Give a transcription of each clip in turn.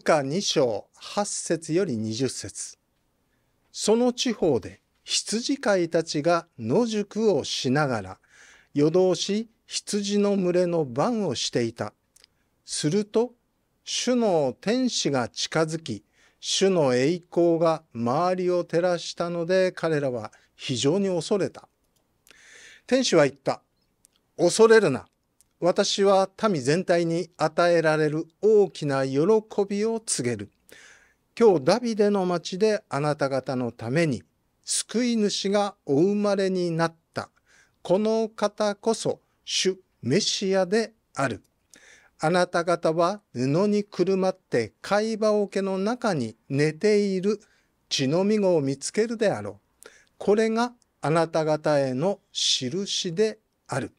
ルカ2章8節より20節その地方で羊飼いたちが野宿をしながら夜通し羊の群れの番をしていた。すると主の天使が近づき主の栄光が周りを照らしたので彼らは非常に恐れた。天使は言った。恐れるな。私は民全体に与えられる大きな喜びを告げる。今日ダビデの町であなた方のために救い主がお生まれになった。この方こそ主メシアである。あなた方は布にくるまって貝羽桶の中に寝ている血のみ子を見つけるであろう。これがあなた方への印である。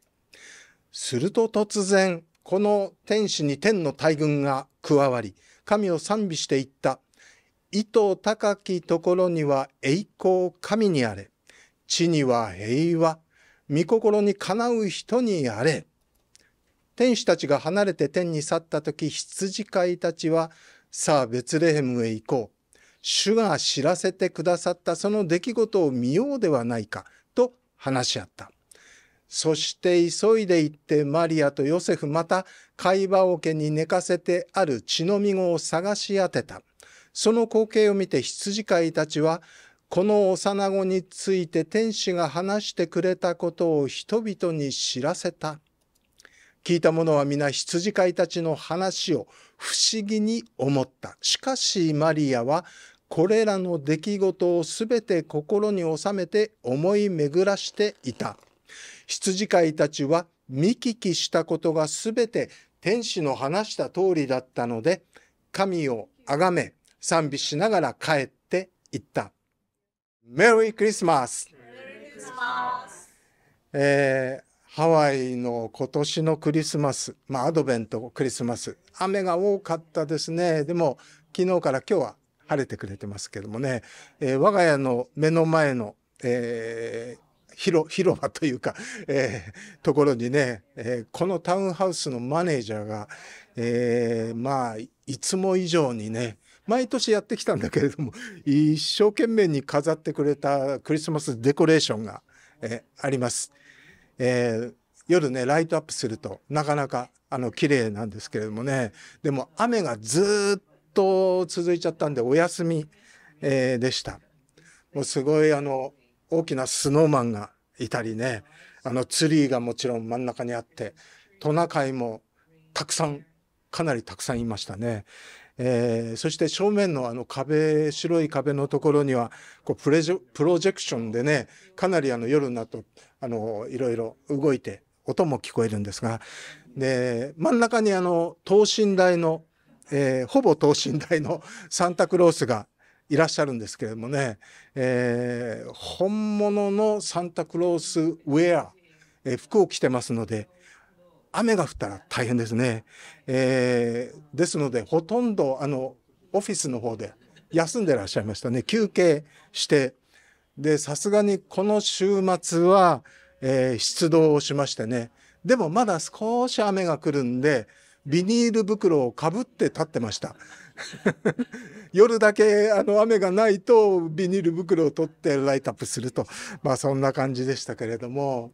すると突然この天使に天の大軍が加わり神を賛美していった糸高きところには栄光神にあれ地には平和御心にかなう人にあれ天使たちが離れて天に去った時羊飼いたちはさあベツレヘムへ行こう主が知らせてくださったその出来事を見ようではないかと話し合った。そして急いで行ってマリアとヨセフまた貝羽桶に寝かせてある血のみ子を探し当てた。その光景を見て羊飼いたちは、この幼子について天使が話してくれたことを人々に知らせた。聞いた者は皆羊飼いたちの話を不思議に思った。しかしマリアはこれらの出来事をすべて心に収めて思い巡らしていた。羊飼いたちは見聞きしたことがすべて天使の話した通りだったので、神をあがめ、賛美しながら帰っていった。メリークリスマスえー、ハワイの今年のクリスマス、まあ、アドベント、クリスマス、雨が多かったですね。でも、昨日から今日は晴れてくれてますけどもね、えー、我が家の目の前の、えー広 広場というか、えー、ところにね、えー、このタウンハウスのマネージャーが、えー、まあいつも以上にね毎年やってきたんだけれども一生懸命に飾ってくれたクリスマスデコレーションが、えー、あります。えー、夜ねライトアップするとなかなかあの綺麗なんですけれどもねでも雨がずっと続いちゃったんでお休み、えー、でした。もうすごいあの大きなスノーマンがいたりねあのツリーがもちろん真ん中にあってトナカイもたくさんかなりたくさんいましたね。えー、そして正面のあの壁白い壁のところにはこうプレジプロジェクションでねかなりあの夜になるとあのいろいろ動いて音も聞こえるんですがで真ん中にあの等身大の、えー、ほぼ等身大のサンタクロースがいらっしゃるんですけれどもね、えー、本物のサンタクロースウェア、えー、服を着てますので雨が降ったら大変ですね、えー、ですのでほとんどあのオフィスの方で休んでらっしゃいましたね休憩してでさすがにこの週末は、えー、出動をしましてねでもまだ少し雨が来るんでビニール袋をかぶって立ってました。夜だけあの雨がないとビニール袋を取ってライトアップすると、まあ、そんな感じでしたけれども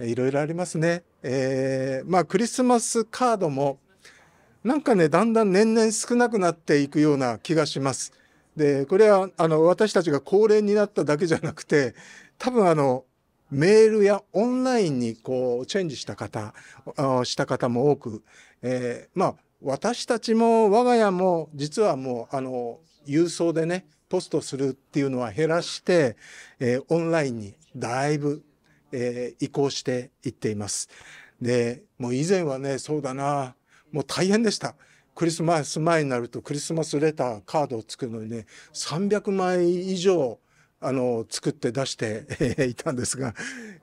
いろいろありますね。えー、まあ、クリスマスカードもなんかねだんだん年々少なくなっていくような気がします。でこれはあの私たちが高齢になっただけじゃなくて多分あのメールやオンラインにこうチェンジした方した方も多く、えー、まあ私たちも我が家も実はもうあの郵送でねポストするっていうのは減らして、えー、オンラインにだいぶ、えー、移行していっています。でもう以前はねそうだなもう大変でした。クリスマス前になるとクリスマスレターカードを作るのにね300枚以上あの作って出して、えー、いたんですが、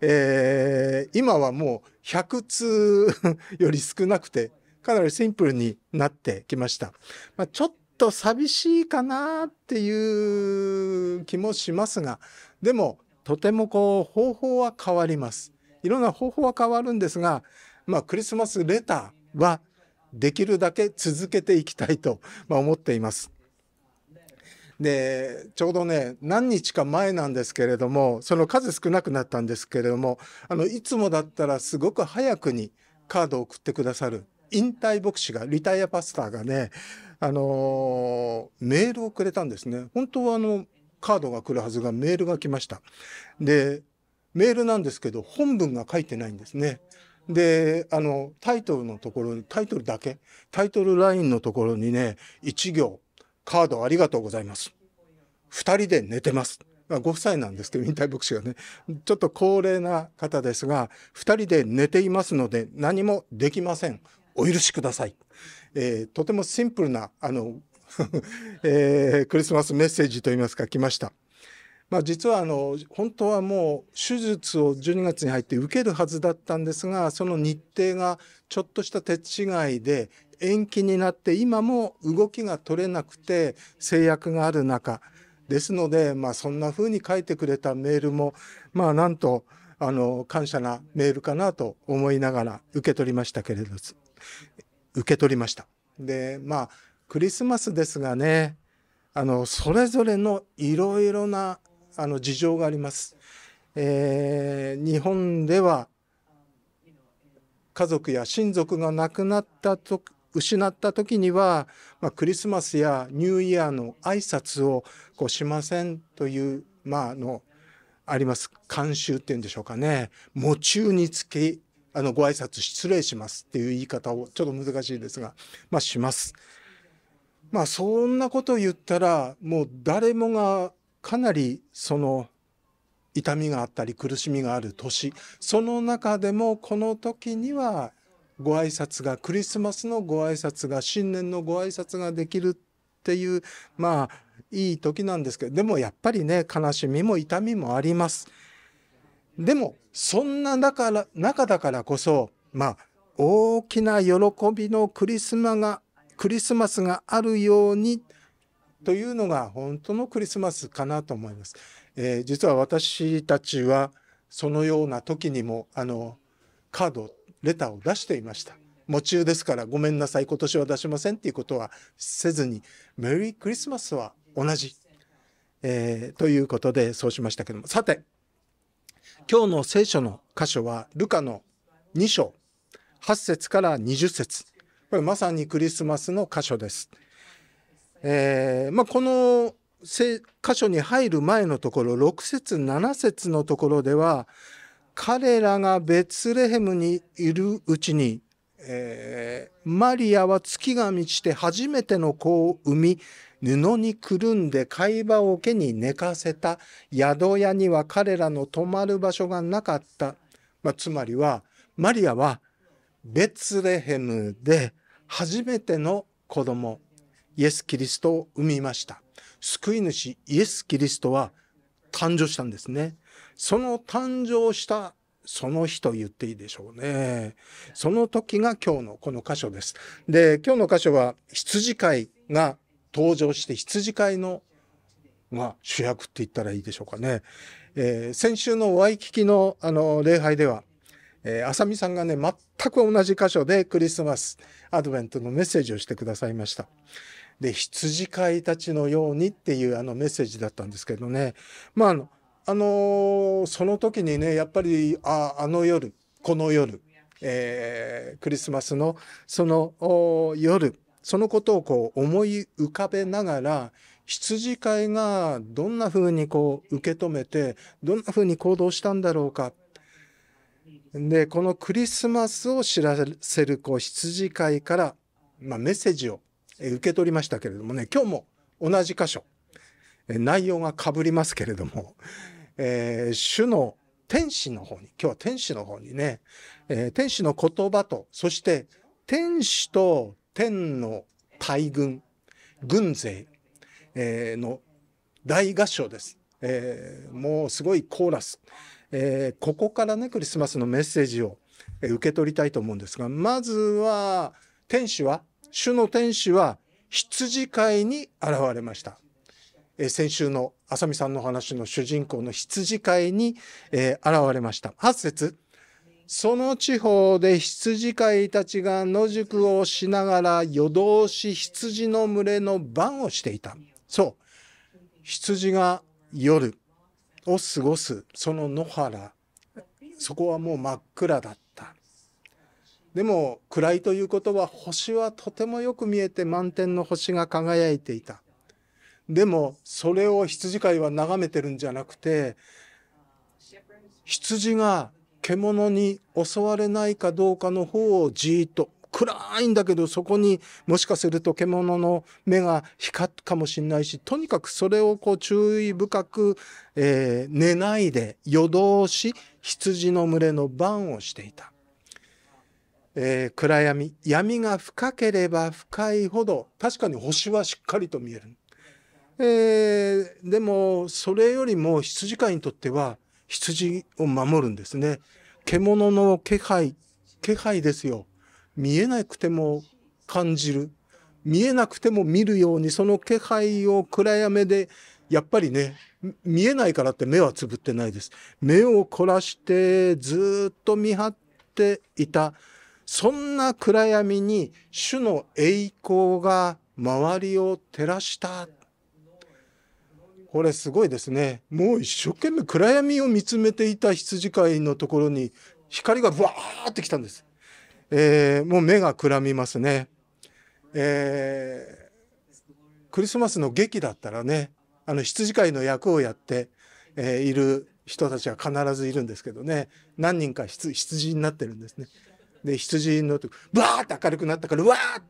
えー、今はもう100通 より少なくてかなりシンプルになってきました。まあ、ちょっと寂しいかなっていう気もしますが、でもとてもこう方法は変わります。いろんな方法は変わるんですが、まあ、クリスマスレターはできるだけ続けていきたいと、まあ、思っています。でちょうどね何日か前なんですけれどもその数少なくなったんですけれどもあのいつもだったらすごく早くにカードを送ってくださる引退牧師が、リタイアパスターがね、あのー、メールをくれたんですね。本当はあの、カードが来るはずがメールが来ました。で、メールなんですけど、本文が書いてないんですね。で、あの、タイトルのところに、タイトルだけ、タイトルラインのところにね、1行、カードありがとうございます。2人で寝てます。ご夫妻なんですけど、引退牧師がね、ちょっと高齢な方ですが、2人で寝ていますので何もできません。お許しください。えー、とてもシンプルなあの えー、クリスマスメッセージといいますか来ました。まあ、実はあの本当はもう手術を12月に入って受けるはずだったんですがその日程がちょっとした手違いで延期になって今も動きが取れなくて制約がある中ですので、まあ、そんな風に書いてくれたメールもまあなんとあの感謝なメールかなと思いながら受け取りましたけれど受け取りました。でまあクリスマスですがねあのそれぞれのいろいろなあの事情があります。えー、日本では家族や親族が亡くなったと失った時には、まあ、クリスマスやニューイヤーの挨拶をこうしませんという、まあ、あのあります慣習っていうんでしょうかね喪中につきあのご挨拶失礼しますっていう言い方をちょっと難しいですが、まあ、します。まあそんなこと言ったらもう誰もがかなりその痛みがあったり苦しみがある年その中でもこの時にはご挨拶がクリスマスのご挨拶が新年のご挨拶ができるっていうまあいい時なんですけどでもやっぱりね悲しみも痛みもあります。でもそんな中だからこそまあ大きな喜びのクリスマがクリスマスがあるようにというのが本当のクリスマスかなと思います。えー、実は私たちはそのような時にもあのカードレターを出していました。夢中ですからごめんなさい今年は出しませんっていうことはせずにメリークリスマスは同じ、えー、ということでそうしましたけどもさて今日の聖書の箇所はルカの2章8節から20節これまさにクリスマスの箇所です。えー、まあ、この箇所に入る前のところ6節7節のところでは彼らがベツレヘムにいるうちに、えー、マリアは月が満ちて初めての子を産み布にくるんで貝羽桶に寝かせた宿屋には彼らの泊まる場所がなかった、まあ、つまりはマリアはベツレヘムで初めての子供イエス・キリストを産みました救い主イエス・キリストは誕生したんですねその誕生したその日と言っていいでしょうね。その時が今日のこの箇所です。で、今日の箇所は羊飼いが登場して羊飼いのが主役って言ったらいいでしょうかね。えー、先週のワイキキのあの礼拝では、えー、浅見さんがね、全く同じ箇所でクリスマス、アドベントのメッセージをしてくださいました。で、羊飼いたちのようにっていうあのメッセージだったんですけどね。まあ、あの、あのー、その時にね、やっぱり、あ、あの夜、この夜、えー、クリスマスのその夜、そのことをこう思い浮かべながら、羊飼いがどんな風にこう受け止めて、どんな風に行動したんだろうか。で、このクリスマスを知らせるこう羊飼いから、まあ、メッセージを受け取りましたけれどもね、今日も同じ箇所、内容が被りますけれども、えー、主の天使の方に、今日は天使の方にね、えー、天使の言葉と、そして天使と天の大軍軍勢、の大合唱です、えー、もうすごいコーラス、えー、ここからねクリスマスのメッセージを受け取りたいと思うんですがまずは天使は主の天使は羊飼いに現れました。え先週の浅見さんの話の主人公の羊飼いに、え現れました。8節その地方で羊飼いたちが野宿をしながら夜通し羊の群れの番をしていた。そう。羊が夜を過ごす、その野原。そこはもう真っ暗だった。でも暗いということは星はとてもよく見えて満天の星が輝いていた。でもそれを羊飼いは眺めてるんじゃなくて、羊が獣に襲われないかどうかの方をじーっと暗いんだけどそこにもしかすると獣の目が光るかもしれないしとにかくそれをこう注意深く、えー、寝ないで夜通し羊の群れの番をしていた、えー、暗闇闇が深ければ深いほど確かに星はしっかりと見える、えー、でもそれよりも羊飼いにとっては羊を守るんですね獣の気配、気配ですよ。見えなくても感じる。見えなくても見るように、その気配を暗闇で、やっぱりね、見えないからって目はつぶってないです。目を凝らしてずっと見張っていた。そんな暗闇に主の栄光が周りを照らしたこれすごいですねもう一生懸命暗闇を見つめていた羊飼いのところに光がブワーってきたんです、えー、もう目がくらみますね、えー、クリスマスの劇だったらねあの羊飼いの役をやって、えー、いる人たちは必ずいるんですけどね何人か羊になってるんですねで羊のとバーって明るくなったからわーっ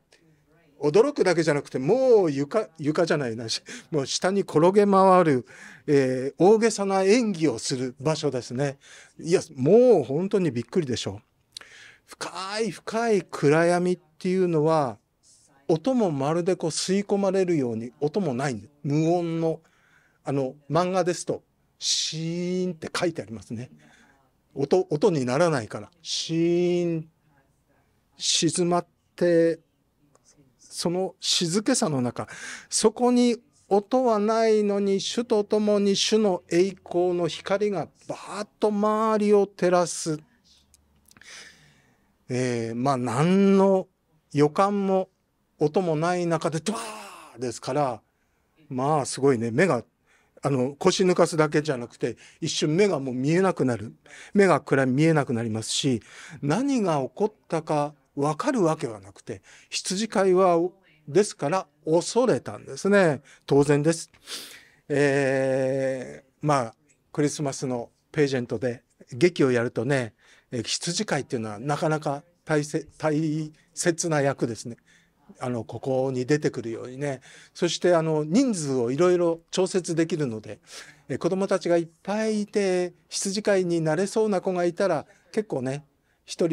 驚くだけじゃなくてもう床床じゃないなしもう下に転げ回る、えー、大げさな演技をする場所ですねいやもう本当にびっくりでしょう深い深い暗闇っていうのは音もまるでこう吸い込まれるように音もない無音のあの漫画ですとシーンって書いてありますね音音にならないからシーン静まってその静けさの中そこに音はないのに主と共に主の栄光の光がバーッと周りを照らす、えー、まあ何の予感も音もない中でドワーですからまあすごいね目があの腰抜かすだけじゃなくて一瞬目がもう見えなくなる目が暗い見えなくなりますし何が起こったかわかるわけはなくて、羊飼いは、ですから恐れたんですね。当然です。えー、まあ、クリスマスのページェントで劇をやるとね、羊飼いっていうのはなかなか大切な役ですね。あの、ここに出てくるようにね。そして、あの、人数をいろいろ調節できるので、え子供たちがいっぱいいて、羊飼いになれそうな子がいたら、結構ね、人、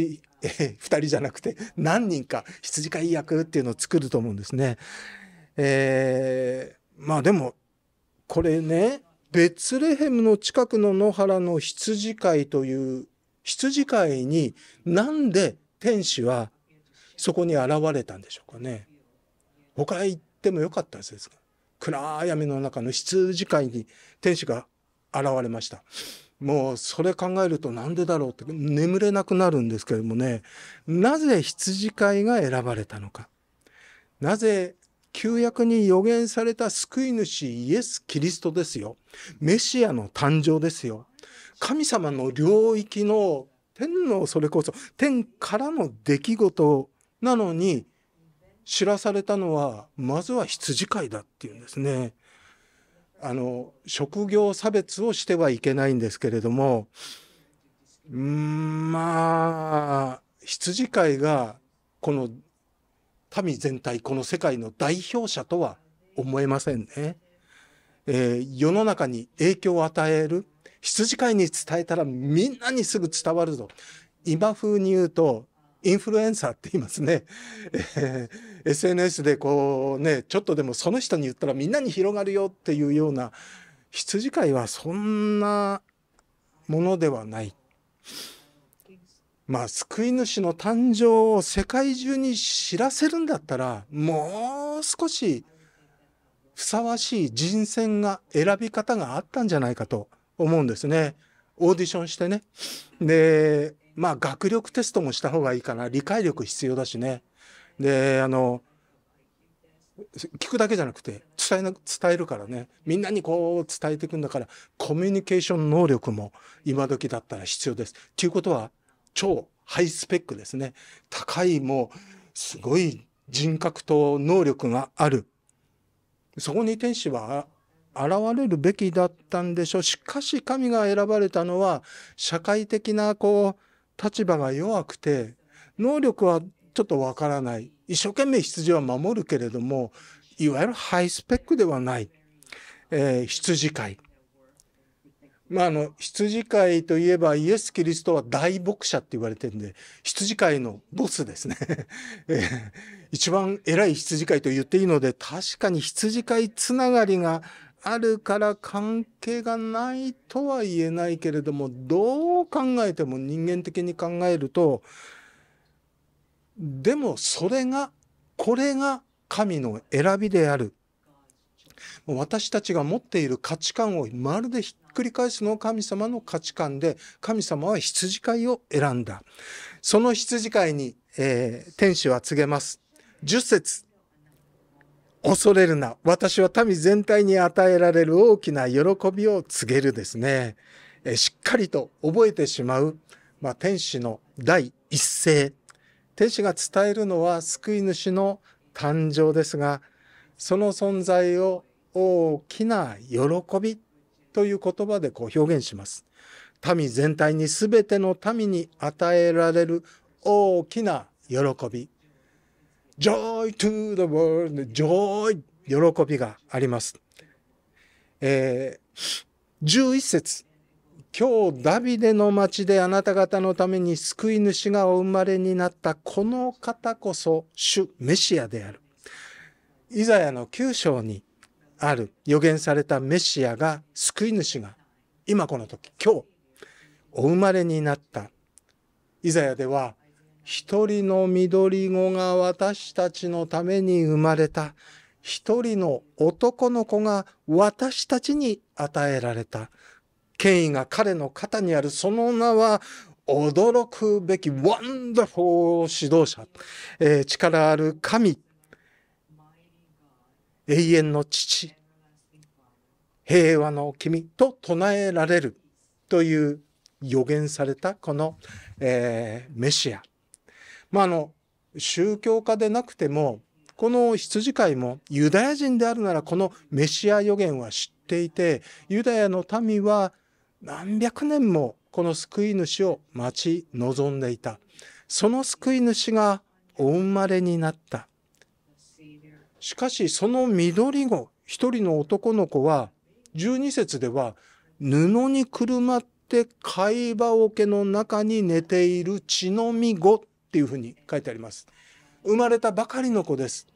え 2人じゃなくて何人か羊飼い役っていうのを作ると思うんですね。えー、まあでもこれねベツレヘムの近くの野原の羊飼いという羊飼いになんで天使はそこに現れたんでしょうかね。他へ行ってもよかったはずですが暗闇の中の羊飼いに天使が現れました。もうそれ考えるとなんでだろうって眠れなくなるんですけれどもねなぜ羊飼いが選ばれたのかなぜ旧約に予言された救い主イエス・キリストですよメシアの誕生ですよ神様の領域の天のそれこそ天からの出来事なのに知らされたのはまずは羊飼いだっていうんですね。あの職業差別をしてはいけないんですけれどもうんまあ羊飼いがこの民全体この世界の代表者とは思えませんね。えー、世の中に影響を与える羊飼いに伝えたらみんなにすぐ伝わるぞ今風に言うとインフルエンサーって言いますね。えー、SNS でこうね、ちょっとでもその人に言ったらみんなに広がるよっていうような羊飼いはそんなものではない。まあ、救い主の誕生を世界中に知らせるんだったら、もう少しふさわしい人選が選び方があったんじゃないかと思うんですね。オーディションしてね。で、まあ学力テストもした方がいいかな理解力必要だしねであの聞くだけじゃなくて伝え伝えるからねみんなにこう伝えていくんだからコミュニケーション能力も今時だったら必要です。ということは超ハイスペックですね高いもうすごい人格と能力があるそこに天使は現れるべきだったんでしょうしかし神が選ばれたのは社会的なこう立場が弱くて能力はちょっとわからない一生懸命羊は守るけれどもいわゆるハイスペックではない、えー、羊飼い。まあ、あの羊飼いといえばイエス・キリストは大牧者って言われてるんで羊飼いのボスですね 一番偉い羊飼いと言っていいので確かに羊飼いつながりがあるから関係がないとは言えないけれどもどう考えても人間的に考えるとでもそれがこれが神の選びである私たちが持っている価値観をまるでひっくり返すのを神様の価値観で神様は羊飼いを選んだその羊飼いに、えー、天使は告げます10節恐れるな。私は民全体に与えられる大きな喜びを告げるですね。えしっかりと覚えてしまう、まあ、天使の第一声。天使が伝えるのは救い主の誕生ですが、その存在を大きな喜びという言葉でこう表現します。民全体に全ての民に与えられる大きな喜び。Joy to the world, joy 喜びがあります。えー、11節今日ダビデの町であなた方のために救い主がお生まれになったこの方こそ主メシアである。イザヤの9章にある予言されたメシアが救い主が今この時今日お生まれになった。イザヤでは一人の緑子が私たちのために生まれた。一人の男の子が私たちに与えられた。権威が彼の肩にあるその名は驚くべきワンダフォー指導者、えー、力ある神、永遠の父、平和の君と唱えられるという予言されたこの、えー、メシア。まあ、あの宗教家でなくてもこの羊飼いもユダヤ人であるならこのメシア予言は知っていてユダヤの民は何百年もこの救い主を待ち望んでいたその救い主がお生まれになったしかしその緑子一人の男の子は十二節では布にくるまって貝羽桶の中に寝ている血のみ子っていうふうに書いてあります生まれたばかりの子です、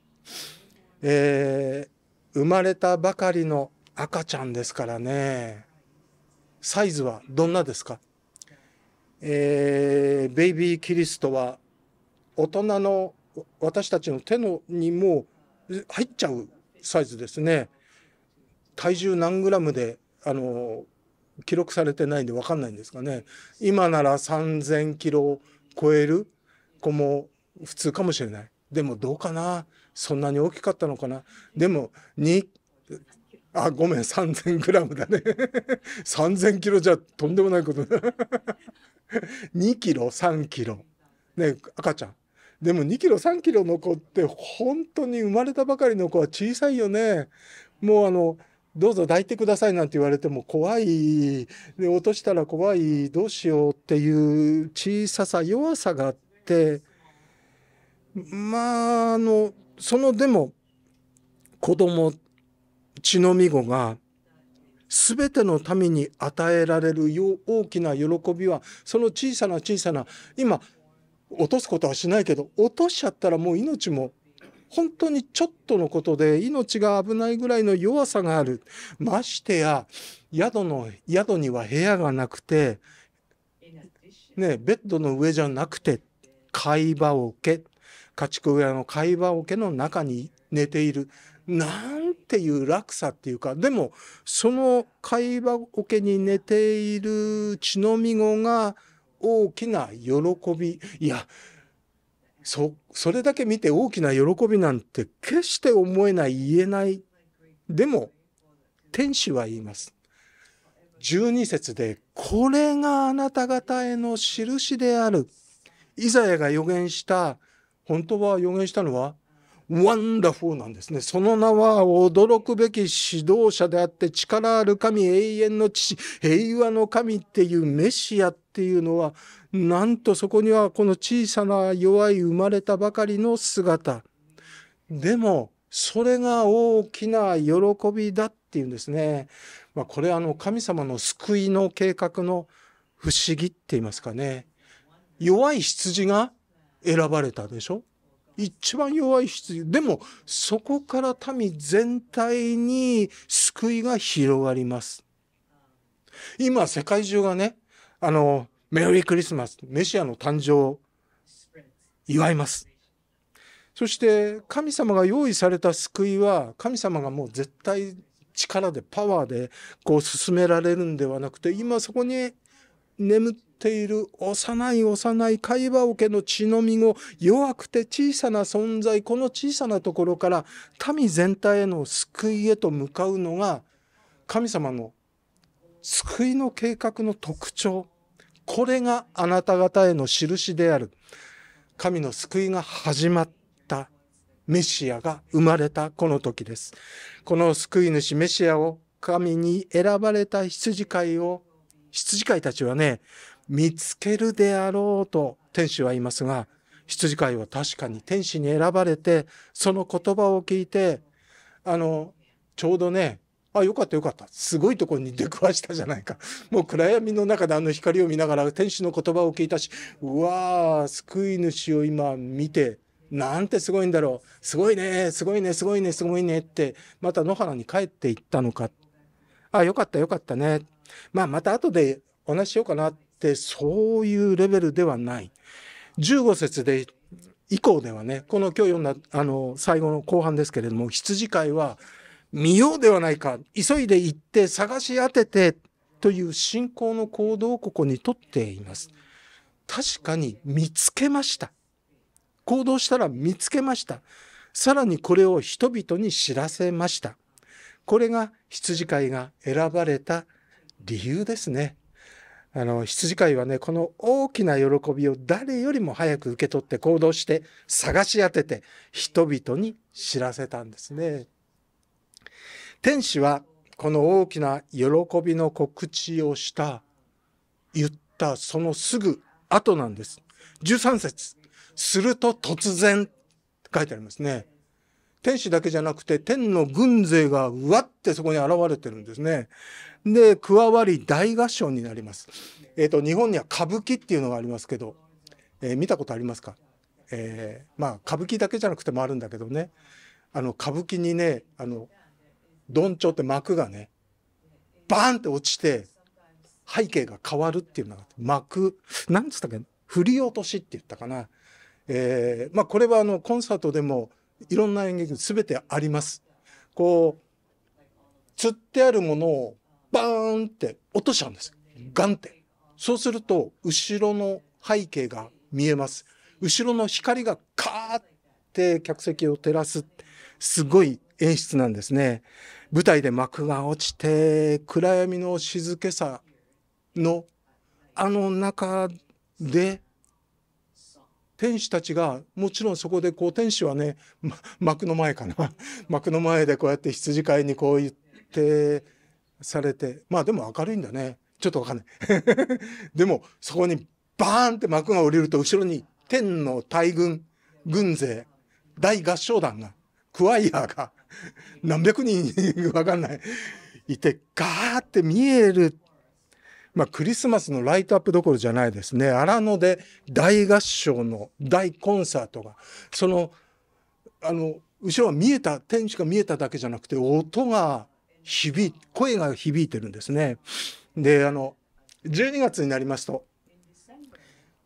えー、生まれたばかりの赤ちゃんですからねサイズはどんなですか、えー、ベイビーキリストは大人の私たちの手のにもう入っちゃうサイズですね体重何グラムであの記録されてないんで分かんないんですかね今なら3,000キロ超える子も普通かもしれない。でもどうかなそんなに大きかったのかなでも2、あ、ごめん、3000グラムだね。3000 キロじゃとんでもないことだ。2 キロ、3キロ。ね、赤ちゃん。でも2キロ、3キロの子って本当に生まれたばかりの子は小さいよね。もうあの、どうぞ抱いてくださいなんて言われても怖い。で、落としたら怖い。どうしようっていう小ささ、弱さがあって、ってまああのそのでも子供血のみ子が全ての民に与えられる大きな喜びはその小さな小さな今落とすことはしないけど落としちゃったらもう命も本当にちょっとのことで命が危ないぐらいの弱さがあるましてや宿の宿には部屋がなくて、ね、ベッドの上じゃなくて貝場桶家畜小屋の貝場桶の中に寝ているなんていう落差っていうかでもその貝場桶に寝ている血のみ子が大きな喜びいやそそれだけ見て大きな喜びなんて決して思えない言えないでも天使は言います12節で「これがあなた方への印である」イザヤが予言した本当は予言したのはワンダフォーなんですね。その名は驚くべき指導者であって力ある神永遠の父平和の神っていうメシアっていうのはなんとそこにはこの小さな弱い生まれたばかりの姿でもそれが大きな喜びだっていうんですね。まあ、これあの神様の救いの計画の不思議って言いますかね。弱い羊が選ばれたでしょ一番弱い羊。でも、そこから民全体に救いが広がります。今、世界中がね、あの、メリークリスマス、メシアの誕生を祝います。そして、神様が用意された救いは、神様がもう絶対力で、パワーで、こう進められるんではなくて、今そこに眠っている幼い幼い貝羽桶の血のみを弱くて小さな存在この小さなところから民全体への救いへと向かうのが神様の救いの計画の特徴これがあなた方への印である神の救いが始まったメシアが生まれたこの時ですこの救い主メシアを神に選ばれた羊飼いを羊飼いたちはね見つけるであろうと天使は言いますが、羊飼いは確かに天使に選ばれて、その言葉を聞いて、あの、ちょうどね、あ、よかったよかった。すごいとこに出くわしたじゃないか。もう暗闇の中であの光を見ながら天使の言葉を聞いたし、うわぁ、救い主を今見て、なんてすごいんだろう。すごいね、すごいね、すごいね、すごいねって、また野原に帰っていったのか。あ、よかったよかったね。まあまた後でお話しようかな。ってそういうレベルではない。15節で以降ではねこの今日読んだあの最後の後半ですけれども羊飼いは見ようではないか急いで行って探し当ててという信仰の行動をここにとっています。確かに見つけました。行動したら見つけました。さらにこれを人々に知らせました。これが羊飼いが選ばれた理由ですね。あの羊飼いはねこの大きな喜びを誰よりも早く受け取って行動して探し当てて人々に知らせたんですね。天使はこの大きな喜びの告知をした言ったそのすぐ後なんです。13節すると突然」って書いてありますね。天使だけじゃなくて天の軍勢がうわってそこに現れてるんですね。で、加わり大合唱になります。えっ、ー、と、日本には歌舞伎っていうのがありますけど、えー、見たことありますかえー、まあ、歌舞伎だけじゃなくてもあるんだけどね、あの、歌舞伎にね、あの、どんちょって幕がね、バーンって落ちて、背景が変わるっていうのが、幕、なんつったっけ、振り落としって言ったかな。えー、まあ、これはあの、コンサートでも、いろんな演劇全てあります。こう釣ってあるものをバーンって落としちゃうんです。ガンって。そうすると後ろの背景が見えます。後ろの光がカーって客席を照らす。すごい演出なんですね。舞台で幕が落ちて暗闇の静けさのあの中で天使たちがもちろんそこでこう天使はね、ま、幕の前かな 幕の前でこうやって羊飼いにこう言ってされてまあでも明るいんだねちょっとわかんない でもそこにバーンって幕が降りると後ろに天の大軍軍勢大合唱団がクワイヤーが何百人 わかんないいてガーって見えるまあ、クリスマスのライトアップどころじゃないですね荒野で大合唱の大コンサートがそのあの後ろは見えた天使が見えただけじゃなくて音が響声が響いてるんですね。であの12月になりますと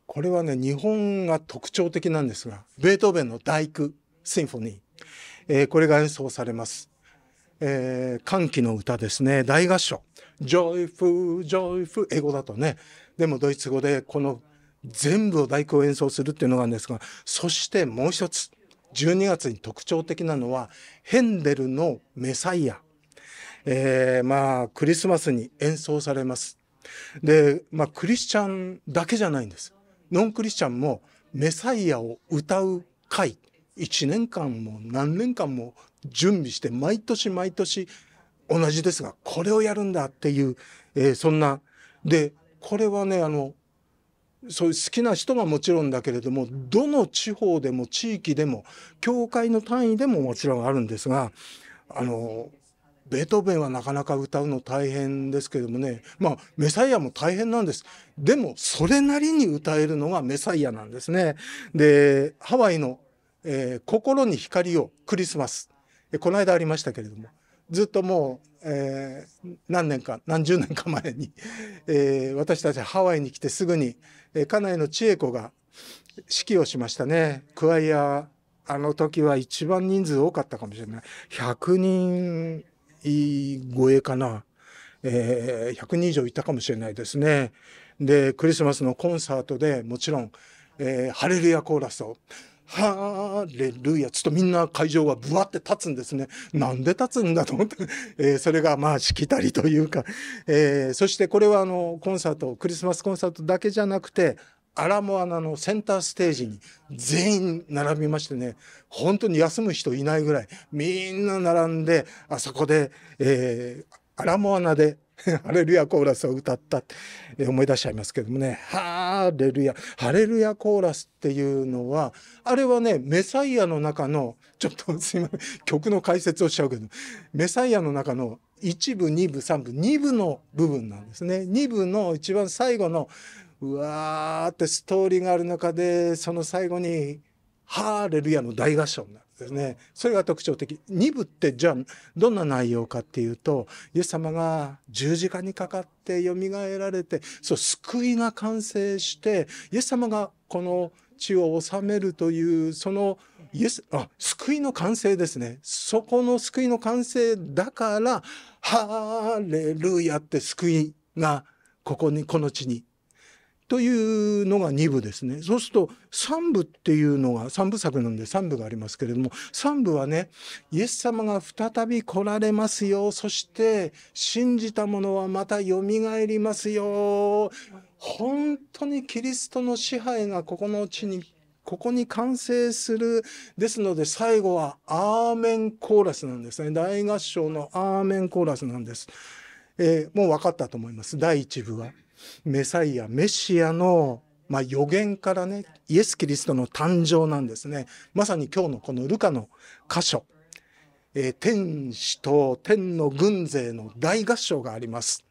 これはね日本が特徴的なんですがベートーベンの「大工シンフォニー」えー、これが演奏されます。えー、歓喜の歌ですね大合唱「ジョイフジョイフ」英語だとねでもドイツ語でこの全部を大工を演奏するっていうのがあるんですがそしてもう一つ12月に特徴的なのはヘンデルの「メサイア」えー、まあクリスマスに演奏されます。で、まあ、クリスチャンだけじゃないんです。ノンクリスチャンもメサイアを歌う会1年間も何年間も準備して毎年毎年同じですがこれをやるんだっていう、えー、そんなでこれはねあのそういう好きな人はもちろんだけれどもどの地方でも地域でも教会の単位でももちろんあるんですがあのベートーベンはなかなか歌うの大変ですけどもねまあメサイアも大変なんですでもそれなりに歌えるのがメサイアなんですねでハワイのえー、心に光をクリスマス、えー、この間ありましたけれどもずっともう、えー、何年か何十年か前に、えー、私たちハワイに来てすぐに、えー、家内の千恵子が指揮をしましたねクワイアあの時は一番人数多かったかもしれない100人超えかな、えー、100人以上いたかもしれないですねでクリスマスのコンサートでもちろん、えー、ハレルヤコーラスをハーレルヤっとみんな会場がぶわって立つんですね。なんで立つんだと思って、えー、それがまあしきたりというか、えー、そしてこれはあのコンサートクリスマスコンサートだけじゃなくてアラモアナのセンターステージに全員並びましてね本当に休む人いないぐらいみんな並んであそこで、えー、アラモアナで ハレルヤコーラスを歌ったって思い出しちゃいますけどもね、ハレルヤ、ハレルヤコーラスっていうのは、あれはね、メサイアの中の、ちょっとすいません、曲の解説をしちゃうけど、メサイアの中の1部、2部、3部、2部の部分なんですね。2部の一番最後の、うわーってストーリーがある中で、その最後に、ハーレルヤの大合唱になる。ですねそれが特徴的二部ってじゃあどんな内容かっていうとイエス様が十字架にかかってよみがえられてそう救いが完成してイエス様がこの地を治めるというそのイエスあ救いの完成ですねそこの救いの完成だから「ハーレルヤ」って救いがここにこの地にというのが2部ですね。そうすると3部っていうのが3部作なんで3部がありますけれども3部はねイエス様が再び来られますよそして信じた者はまたよみがえりますよ本当にキリストの支配がここの地にここに完成する。ですので最後はアーメンコーラスなんですね。大合唱のアーメンコーラスなんです。えー、もう分かったと思います。第1部は。メサイアメシアのまあ、予言からねイエス・キリストの誕生なんですねまさに今日のこのルカの箇所、えー、天使と天の軍勢の大合唱があります、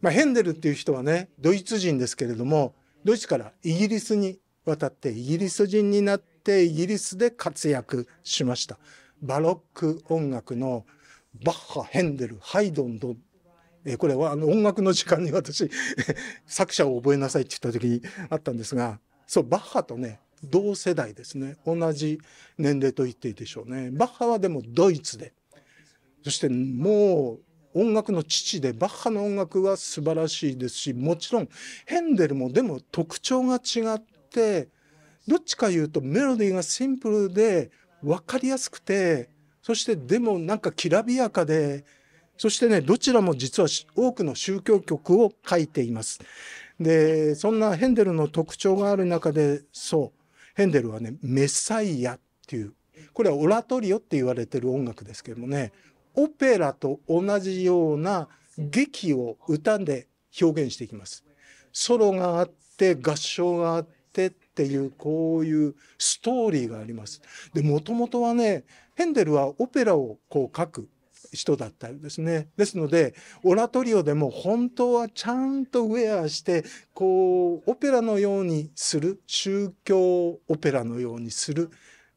まあ、ヘンデルっていう人はねドイツ人ですけれどもドイツからイギリスに渡ってイギリス人になってイギリスで活躍しましたバロック音楽のバッハヘンデルハイドンえこれはあの音楽の時間に私 作者を覚えなさいって言った時にあったんですがそうバッハとね同世代ですね同じ年齢と言っていいでしょうねバッハはでもドイツでそしてもう音楽の父でバッハの音楽は素晴らしいですしもちろんヘンデルもでも特徴が違ってどっちかいうとメロディーがシンプルで分かりやすくてそしてでもなんかきらびやかでそしてね、どちらも実は多くの宗教曲を書いています。で、そんなヘンデルの特徴がある中で、そう、ヘンデルはね、メサイアっていう、これはオラトリオって言われてる音楽ですけどもね、オペラと同じような劇を歌で表現していきます。ソロがあって、合唱があって、っていうこういうストーリーがあります。でもともとはねヘンデルはオペラをこう書く人だったりですねですのでオラトリオでも本当はちゃんとウェアしてこうオペラのようにする宗教オペラのようにする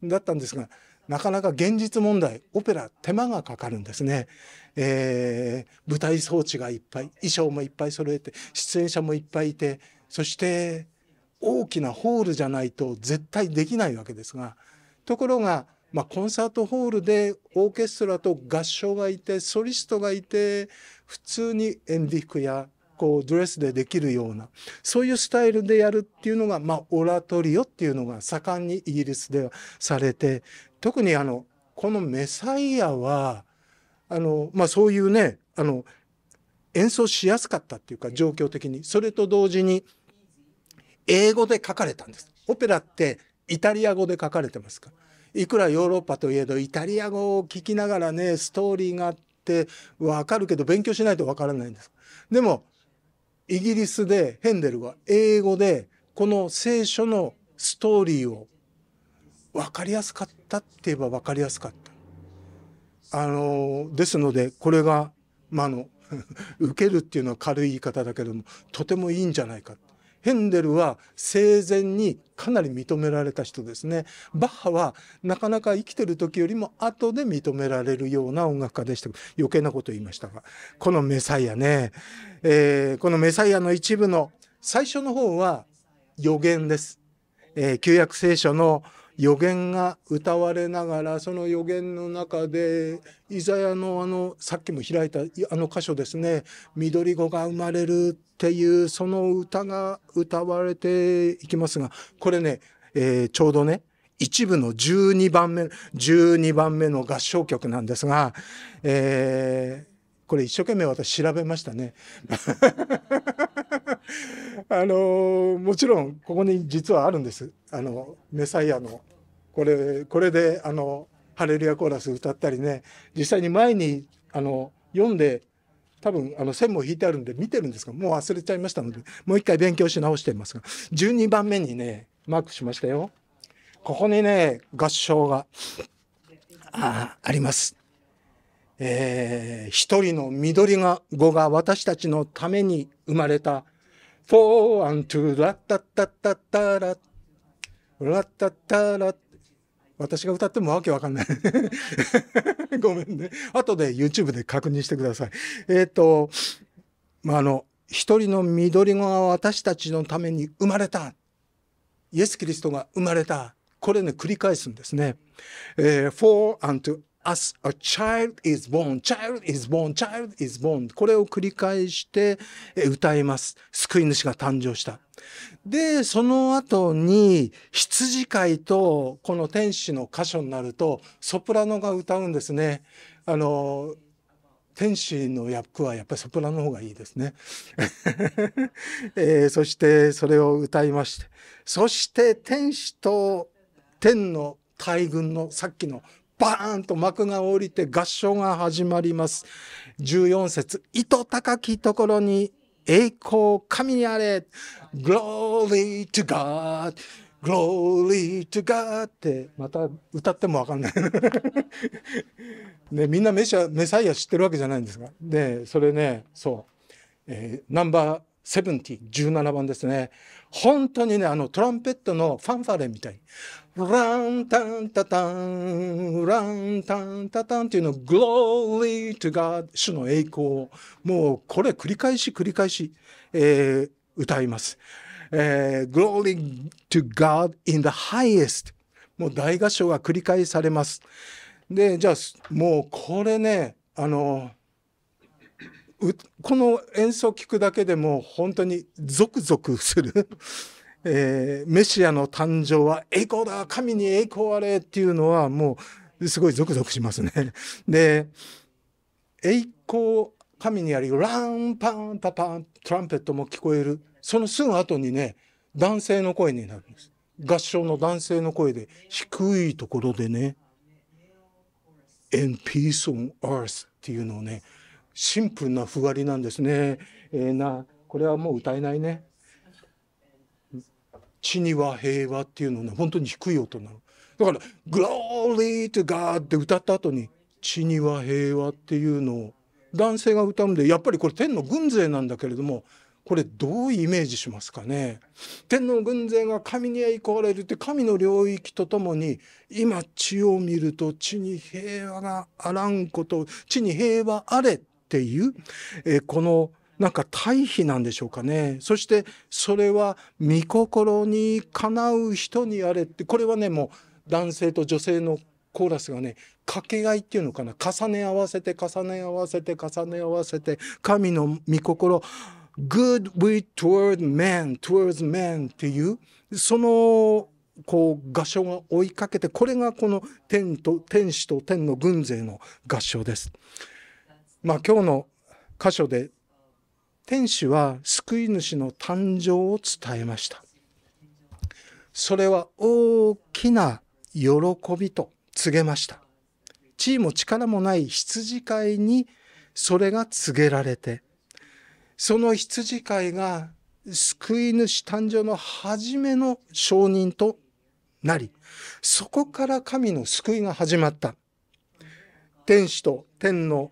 だったんですがなかなか現実問題オペラ手間がかかるんですね、えー、舞台装置がいっぱい衣装もいっぱい揃えて出演者もいっぱいいてそして大きなホールじゃないと絶対できないわけですがところがまあ、コンサートホールでオーケストラと合唱がいてソリストがいて普通にエンディンクやこうドレスでできるようなそういうスタイルでやるっていうのが、まあ、オラトリオっていうのが盛んにイギリスではされて特にあのこの「メサイアは」あのまあ、そういうねあの演奏しやすかったっていうか状況的にそれと同時に英語で書かれたんです。オペラってイタリア語で書かれてますからいくらヨーロッパといえどイタリア語を聞きながらねストーリーがあってわかるけど勉強しないとわからないんです。でもイギリスでヘンデルは英語でこの聖書のストーリーを分かりやすかったって言えば分かりやすかった。あのですのでこれが、まあの 受けるっていうのは軽い言い方だけどもとてもいいんじゃないか。ヘンデルは生前にかなり認められた人ですねバッハはなかなか生きてる時よりも後で認められるような音楽家でした余計なこと言いましたがこの「メサイアね」えー、この「メサイア」の一部の最初の方は予言です。えー、旧約聖書の予言が歌われながらその予言の中でイザヤのあのさっきも開いたあの箇所ですね「緑子が生まれる」っていうその歌が歌われていきますがこれね、えー、ちょうどね一部の12番目12番目の合唱曲なんですが、えー、これ一生懸命私調べましたね。あのもちろんここに実はあるんですあのメサイアのこれこれであのハレルヤコーラス歌ったりね実際に前にあの読んで多分あの線も引いてあるんで見てるんですがもう忘れちゃいましたのでもう一回勉強し直してますが12番目にねマークしましたよ。ここにね合唱がああります。えー、一人の緑が子が私たちのために生まれたフォーアントゥラッタッタッタッタラッラッタッタラッ私が歌ってもわけわかんない ごめんね。後で YouTube で確認してください。えっ、ー、と、まあ、あの、一人の緑子が私たちのために生まれた。イエス・キリストが生まれた。これね、繰り返すんですね。えー、for and as a child is born, child is born, child is born. これを繰り返して歌います。救い主が誕生した。で、その後に羊飼いとこの天使の箇所になるとソプラノが歌うんですね。あの、天使の役はやっぱりソプラノの方がいいですね。えー、そしてそれを歌いまして。そして天使と天の大軍のさっきのバーンと幕が降りて合唱が始まります。14節、糸高きところに栄光神にあれ Glory to God Glory to God ってまた歌ってもわかんない ね、みんなメシメサイア知ってるわけじゃないんですが。で、それね、そう。えー、ナンバーセブンティ、17番ですね。本当にね、あのトランペットのファンファレンみたい。ランタンタタン、ランタンタタンっていうの、Glory to God、主の栄光もうこれ繰り返し繰り返し、えー、歌います。えー、Glory to God in the highest。もう大合唱が繰り返されます。で、じゃあ、もうこれね、あの、この演奏を聴くだけでも本当にゾクゾクするえー、メシアの誕生は栄光だ神に栄光あれっていうのはもうすごいゾクゾクしますね。で栄光神にありランパンパパントランペットも聞こえるそのすぐ後にね男性の声になるんです。合唱の男性の声で低いところでね「a n peace on earth」っていうのをねシンプルなふわりなんですね。えー、なこれはもう歌えないね。地には平和っていうのね本当に低い音なのだから「Glory to God」って歌った後に「地には平和」っていうのを男性が歌うんでやっぱりこれ天の軍勢なんだけれどもこれどうイメージしますかね天の軍勢が神に栄光られるって神の領域とともに今地を見ると地に平和があらんこと地に平和あれっていう、えこの「なんか対比なんでしょうかね。そしてそれは御心にかなう人にあれって、これはね、もう男性と女性のコーラスがね、掛け合いっていうのかな。重ね合わせて、重ね合わせて、重ね合わせて、神の御心、good w i t h toward man, towards man っていう、そのこう合唱が追いかけてこれがこの天と天使と天の軍勢の合唱です。まあ、今日の箇所で天使は救い主の誕生を伝えました。それは大きな喜びと告げました。地位も力もない羊飼いにそれが告げられて、その羊飼いが救い主誕生の初めの証人となり、そこから神の救いが始まった。天使と天の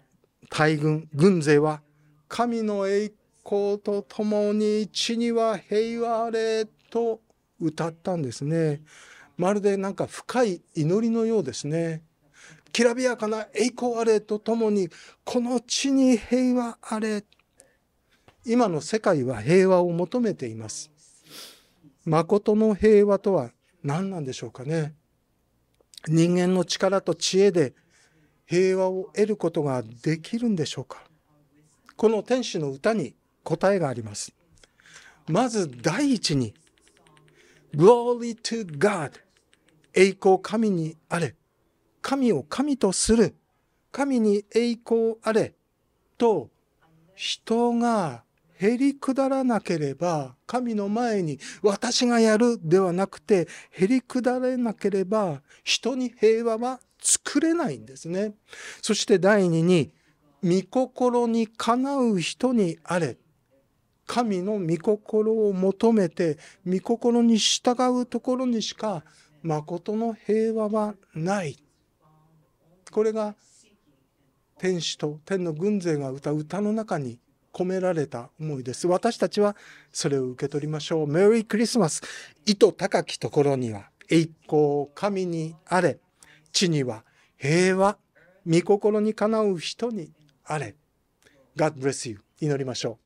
大軍、軍勢は神の栄光と共に地には平和あれと歌ったんですねまるでなんか深い祈りのようですねきらびやかな栄光あれとともにこの地に平和あれ今の世界は平和を求めています誠の平和とは何なんでしょうかね人間の力と知恵で平和を得ることができるんでしょうかこの天使の歌に答えがあります。まず第一に、Glory to God 栄光神にあれ神を神とする神に栄光あれと人が減り下らなければ神の前に私がやるではなくて減り下れなければ人に平和は作れないんですね。そして第二に御心にかなう人にあれ神の御心を求めて御心に従うところにしか誠の平和はないこれが天使と天の軍勢が歌う歌の中に込められた思いです私たちはそれを受け取りましょうメリークリスマス糸高きところには栄光神にあれ地には平和御心にかなう人にあれ God bless you 祈りましょう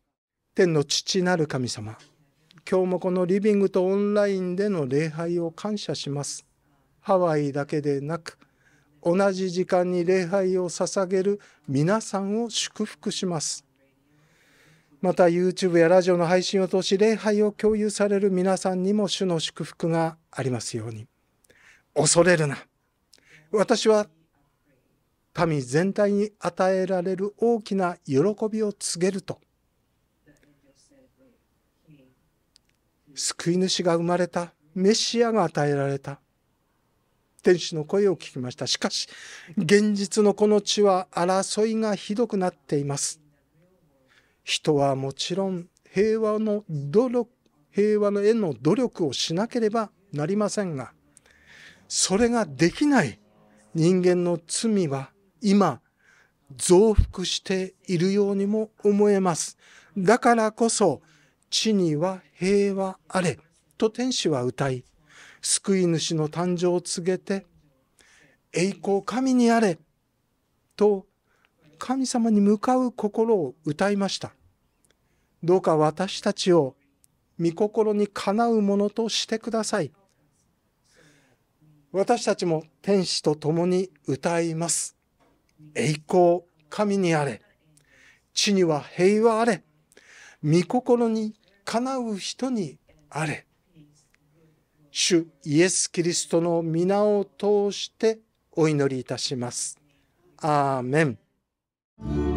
天の父なる神様今日もこのリビングとオンラインでの礼拝を感謝しますハワイだけでなく同じ時間に礼拝を捧げる皆さんを祝福しますまた YouTube やラジオの配信を通し礼拝を共有される皆さんにも主の祝福がありますように恐れるな私は神全体に与えられる大きな喜びを告げると救い主が生まれたメシアが与えられた天使の声を聞きましたしかし現実のこの地は争いがひどくなっています人はもちろん平和の努力平和のへの努力をしなければなりませんがそれができない人間の罪は今増幅しているようにも思えますだからこそ地には平和あれと天使は歌い救い主の誕生を告げて栄光神にあれと神様に向かう心を歌いましたどうか私たちを御心にかなうものとしてください私たちも天使と共に歌います栄光神にあれ地には平和あれ御心に叶う人にあれ主イエス・キリストの皆を通してお祈りいたします。アーメン